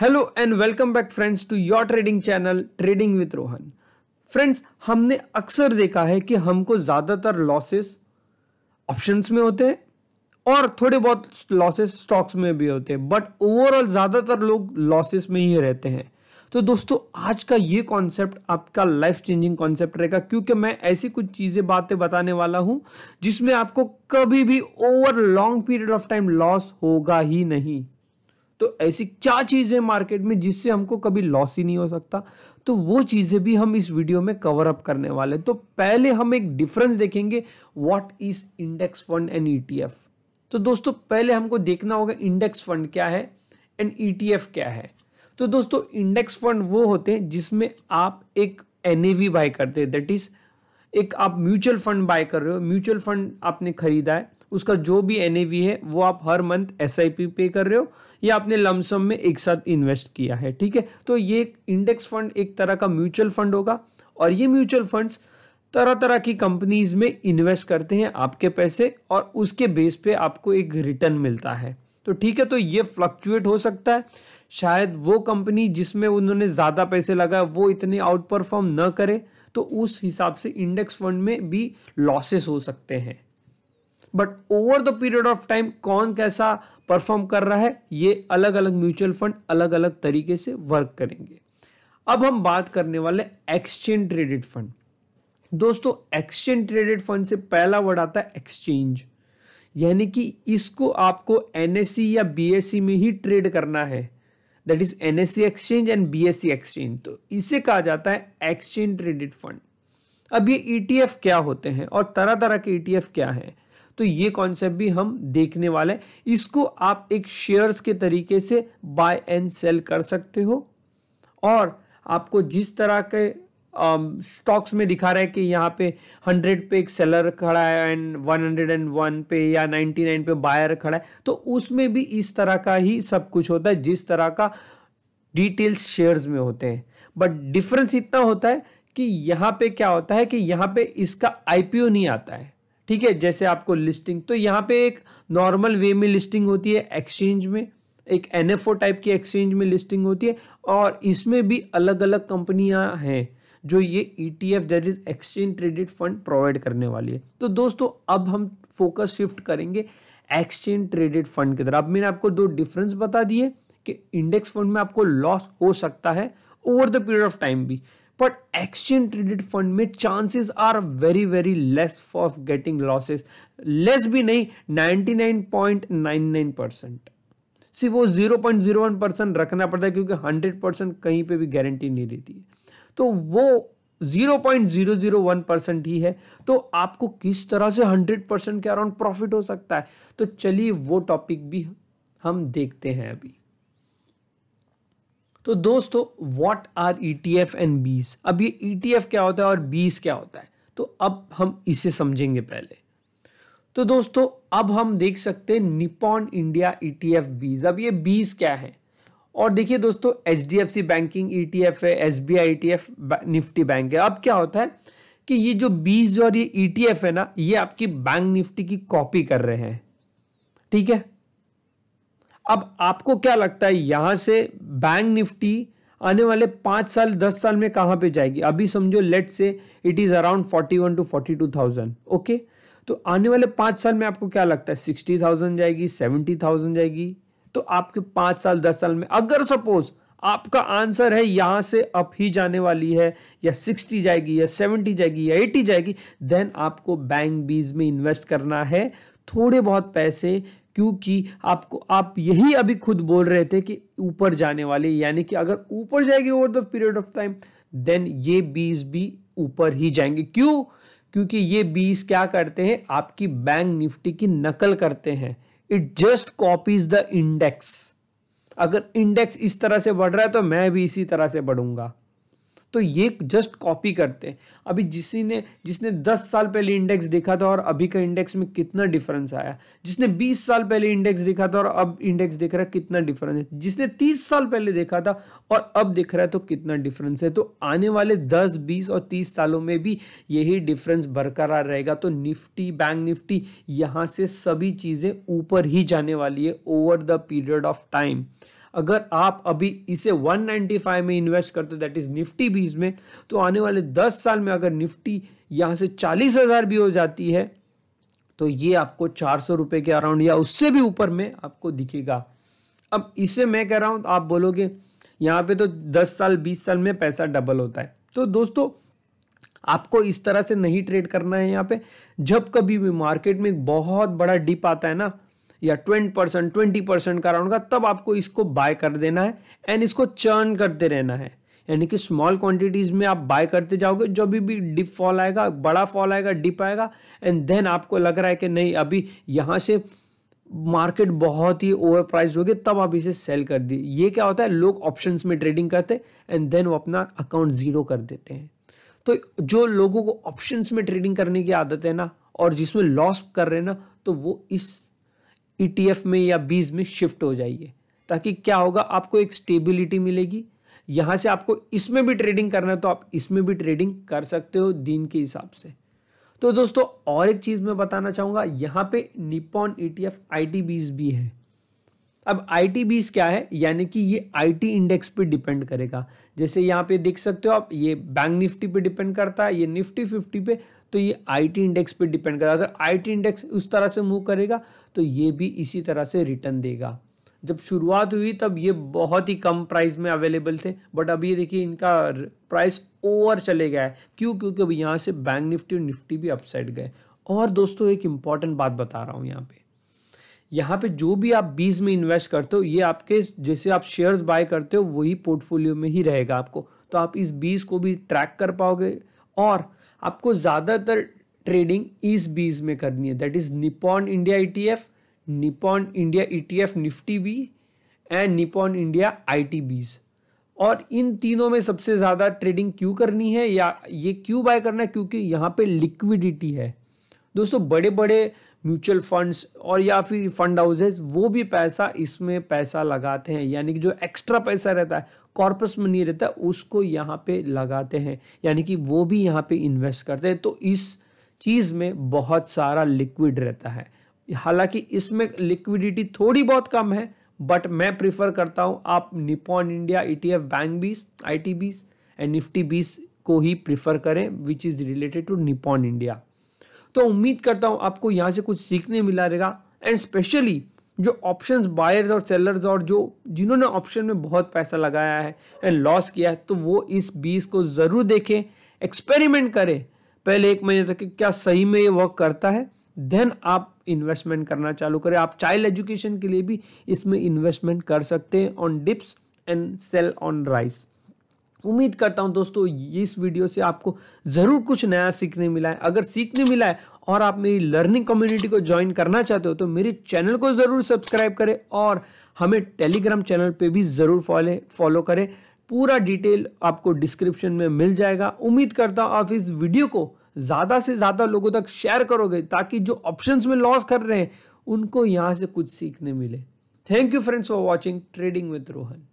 hello and welcome back friends to your trading channel trading with Rohan friends हमने अक्सर देखा है कि हमको ज़्यादातर लॉसेस ऑप्शंस में होते हैं और थोड़े बहुत लॉसेस स्टॉक्स में भी होते हैं बट ओवरऑल ज़्यादातर लोग लॉसेस में ही रहते हैं तो दोस्तों आज का ये कॉन्सेप्ट आपका लाइफ चेंजिंग कॉन्सेप्ट रहेगा क्योंकि मैं ऐसी कुछ चीज़ें बातें बताने वाला हूं जिसमें आपको कभी भी over long period of time loss होगा ही नहीं तो ऐसी क्या चीज़ें मार्केट में जिससे हमको कभी लॉस ही नहीं हो सकता तो वो चीज़ें भी हम इस वीडियो में कवर अप करने वाले तो पहले हम एक डिफरेंस देखेंगे what is index fund and ETF तो दोस्तों पहले हमको देखना होगा इंडेक्स फंड क्या है एंड एफ e क्या है तो दोस्तों इंडेक्स फंड वो होते हैं जिसमें आप एक एन बाय करते हैं दैट इज एक आप म्यूचुअल फंड बाय कर रहे हो म्यूचुअल फंड आपने खरीदा है उसका जो भी एन है वो आप हर मंथ एस पे कर रहे हो या आपने लमसम में एक साथ इन्वेस्ट किया है ठीक है तो ये इंडेक्स फंड एक तरह का म्यूचुअल फंड होगा और ये म्यूचुअल फंड्स तरह तरह की कंपनीज में इन्वेस्ट करते हैं आपके पैसे और उसके बेस पे आपको एक रिटर्न मिलता है तो ठीक है तो ये फ्लक्चुएट हो सकता है शायद वो कंपनी जिसमें उन्होंने ज़्यादा पैसे लगाए वो इतने आउट परफॉर्म न करे तो उस हिसाब से इंडेक्स फंड में भी लॉसेस हो सकते हैं but over the period of time कौन कैसा परफॉर्म कर रहा है ये अलग अलग म्यूचुअल फंड अलग अलग तरीके से वर्क करेंगे अब हम बात करने वाले एक्सचेंज ट्रेडेड फंड दोस्तों एक्सचेंज ट्रेडेड फंड से पहला वर्ड आता है एक्सचेंज यानी कि इसको आपको एन या बी में ही ट्रेड करना है that is an exchange and B exchange तो इसे कहा जाता है एक्सचेंज ट्रेडेड फंड अब ये ई e क्या होते हैं और तरह तरह के ई e क्या हैं तो ये कॉन्सेप्ट भी हम देखने वाले हैं इसको आप एक शेयर्स के तरीके से बाय एंड सेल कर सकते हो और आपको जिस तरह के स्टॉक्स um, में दिखा रहा है कि यहाँ पे 100 पे एक सेलर खड़ा है एंड 101 पे या 99 पे बायर खड़ा है तो उसमें भी इस तरह का ही सब कुछ होता है जिस तरह का डिटेल्स शेयर्स में होते हैं बट डिफरेंस इतना होता है कि यहाँ पे क्या होता है कि यहाँ पे इसका आईपीओ नहीं आता है ठीक है जैसे आपको लिस्टिंग तो यहाँ पे एक नॉर्मल वे में लिस्टिंग होती है एक्सचेंज में एक एन टाइप की एक्सचेंज में लिस्टिंग होती है और इसमें भी अलग अलग कंपनियाँ हैं जो ये E T F exchange traded fund provide करने वाली है तो दोस्तों अब हम फोकस शिफ्ट करेंगे एक्सचेंज ट्रेडेड फंड की तरफ अब मैंने आपको दो डिफरेंस बता दिए कि इंडेक्स फंड में आपको लॉस हो सकता है over the period of time भी but एक्सचेंज ट्रेडेड फंड में chances are very very less of getting losses less भी नहीं 99.99 परसेंट सिर्फ वो 0.01 परसेंट रखना पड़ता है क्योंकि 100 परसेंट कहीं पे भी गारंटी नहीं रहती है तो वो 0.001 परसेंट ही है तो आपको किस तरह से 100 परसेंट के अराउंड प्रॉफिट हो सकता है तो चलिए वो टॉपिक भी हम देखते हैं अभी तो दोस्तों what are E T F and BeES अब ये ई टी एफ क्या होता है और बीस क्या होता है तो अब हम इसे समझेंगे पहले तो दोस्तों अब हम देख सकते हैं Nippon India E T F BeES अब ये बीस क्या है और देखिए दोस्तों H D F C banking E T F है S B I E T F Nifty bank है अब क्या होता है कि ये जो बीस और ये ई टी एफ है ना ये आपकी बैंक निफ्टी की कॉपी कर रहे हैं ठीक है अब आपको क्या लगता है यहां से बैंक निफ्टी आने वाले पांच साल दस साल में कहां पे जाएगी अभी समझो let's say it is around forty one two forty two thousand okay तो आने वाले पांच साल में आपको क्या लगता है सिक्सटी थाउजेंड जाएगी सेवेंटी थाउजेंड जाएगी तो आपके पांच साल दस साल में अगर सपोज आपका आंसर है यहां से अप ही जाने वाली है या सिक्सटी जाएगी या सेवेंटी जाएगी या एटी जाएगी देन आपको बैंक बीज में इन्वेस्ट करना है थोड़े बहुत पैसे क्योंकि आपको आप यही अभी खुद बोल रहे थे कि ऊपर जाने वाले यानी कि अगर ऊपर जाएगी over the period of time then ये बीज भी ऊपर ही जाएंगे क्यों क्योंकि ये बीज क्या करते हैं आपकी बैंक निफ्टी की नकल करते हैं it just copies the index अगर इंडेक्स इस तरह से बढ़ रहा है तो मैं भी इसी तरह से बढ़ूंगा तो ये जस्ट कॉपी करते हैं अभी जिसी ने जिसने 10 साल पहले इंडेक्स देखा था और अभी का इंडेक्स में कितना डिफरेंस आया जिसने 20 साल पहले इंडेक्स देखा था और अब इंडेक्स देख रहा है कितना डिफरेंस है जिसने 30 साल पहले देखा था और अब देख रहा है तो कितना डिफरेंस है तो आने वाले दस बीस और तीस सालों में भी यही डिफरेंस बरकरार रहेगा तो निफ्टी बैंक निफ्टी यहाँ से सभी चीज़ें ऊपर ही जाने वाली है over the period of time अगर आप अभी इसे 195 में इन्वेस्ट करते हो दैट इज निफ्टी बीस में तो आने वाले 10 साल में अगर निफ्टी यहाँ से चालीस हज़ार भी हो जाती है तो ये आपको चार सौ रुपए के अराउंड या उससे भी ऊपर में आपको दिखेगा अब इसे मैं कह रहा हूँ तो आप बोलोगे यहाँ पे तो दस साल बीस साल में पैसा डबल होता है तो दोस्तों आपको इस तरह से नहीं ट्रेड करना है यहाँ पे जब कभी भी मार्केट में बहुत बड़ा डिप आता है ना या ट्वेंटी परसेंट ट्वेंटी परसेंट का राउंड का तब आपको इसको बाय कर देना है एंड इसको चर्न करते रहना है यानी कि स्मॉल क्वांटिटीज में आप बाय करते जाओगे जो भी भी डिप फॉल आएगा बड़ा फॉल आएगा डिप आएगा एंड देन आपको लग रहा है कि नहीं अभी यहाँ से मार्केट बहुत ही ओवर हो होगी तब आप इसे सेल कर दी ये क्या होता है लोग ऑप्शंस में ट्रेडिंग करते एंड देन वो अपना अकाउंट ज़ीरो कर देते हैं तो जो लोगों को ऑप्शंस में ट्रेडिंग करने की आदत है ना और जिसमें लॉस कर रहे हैं ना तो वो इस ई e में या बीज में शिफ्ट हो जाइए ताकि क्या होगा आपको एक स्टेबिलिटी मिलेगी यहाँ से आपको इसमें भी ट्रेडिंग करना है तो आप इसमें भी ट्रेडिंग कर सकते हो दिन के हिसाब से तो दोस्तों और एक चीज़ मैं बताना चाहूंगा यहाँ पे निपॉन ई टी एफ बीज भी है अब आई बीज क्या है यानी कि ये आई इंडेक्स पे डिपेंड करेगा जैसे यहाँ पे देख सकते हो आप ये बैंक निफ्टी पे डिपेंड करता है ये निफ्टी फिफ्टी पे तो ये आईटी इंडेक्स पे डिपेंड करेगा अगर आईटी इंडेक्स उस तरह से मूव करेगा तो ये भी इसी तरह से रिटर्न देगा जब शुरुआत हुई तब ये बहुत ही कम प्राइस में अवेलेबल थे बट अभी ये देखिए इनका प्राइस ओवर चले गया है क्यों क्योंकि अब यहाँ से बैंक निफ्टी और निफ्टी भी अपसाइड गए और दोस्तों एक इम्पॉर्टेंट बात बता रहा हूँ यहाँ पे यहाँ पे जो भी आप बीज में इन्वेस्ट करते हो ये आपके जैसे आप शेयर्स बाय करते हो वही पोर्टफोलियो में ही रहेगा आपको तो आप इस बीज को भी ट्रैक कर पाओगे और आपको ज़्यादातर ट्रेडिंग इस बीज में करनी है that is Nippon India ETF Nippon India ETF Nifty BeES and Nippon India IT BeES और इन तीनों में सबसे ज़्यादा ट्रेडिंग क्यों करनी है या ये क्यों बाय करना है क्योंकि यहाँ पे लिक्विडिटी है दोस्तों बड़े बड़े म्यूचुअल फंड्स और या फिर फंड हाउसेज वो भी पैसा इसमें पैसा लगाते हैं यानी कि जो एक्स्ट्रा पैसा रहता है कॉर्पस नहीं रहता है उसको यहाँ पे लगाते हैं यानी कि वो भी यहाँ पे इन्वेस्ट करते हैं तो इस चीज़ में बहुत सारा लिक्विड रहता है हालांकि इसमें लिक्विडिटी थोड़ी बहुत कम है बट मैं प्रिफर करता हूँ आप Nippon India E T F bank BeES I T BeES and Nifty BeES को ही प्रिफर करें which is related to Nippon India तो उम्मीद करता हूँ आपको यहाँ से कुछ सीखने मिला रहेगा एंड स्पेशली जो ऑप्शंस बायर्स और सेलर्स और जो जिन्होंने ऑप्शन में बहुत पैसा लगाया है एंड लॉस किया है तो वो इस बीज को ज़रूर देखें एक्सपेरिमेंट करें पहले एक महीने तक क्या सही में ये वर्क करता है देन आप इन्वेस्टमेंट करना चालू करें आप चाइल्ड एजुकेशन के लिए भी इसमें इन्वेस्टमेंट कर सकते हैं on dips and sell on rise उम्मीद करता हूं दोस्तों इस वीडियो से आपको ज़रूर कुछ नया सीखने मिला है अगर सीखने मिला है और आप मेरी लर्निंग कम्युनिटी को ज्वाइन करना चाहते हो तो मेरे चैनल को ज़रूर सब्सक्राइब करें और हमें टेलीग्राम चैनल पे भी ज़रूर फॉलो फॉलो करें पूरा डिटेल आपको डिस्क्रिप्शन में मिल जाएगा उम्मीद करता हूँ आप इस वीडियो को ज़्यादा से ज़्यादा लोगों तक शेयर करोगे ताकि जो ऑप्शन में लॉस कर रहे हैं उनको यहाँ से कुछ सीखने मिले thank you friends for watching trading with Rohan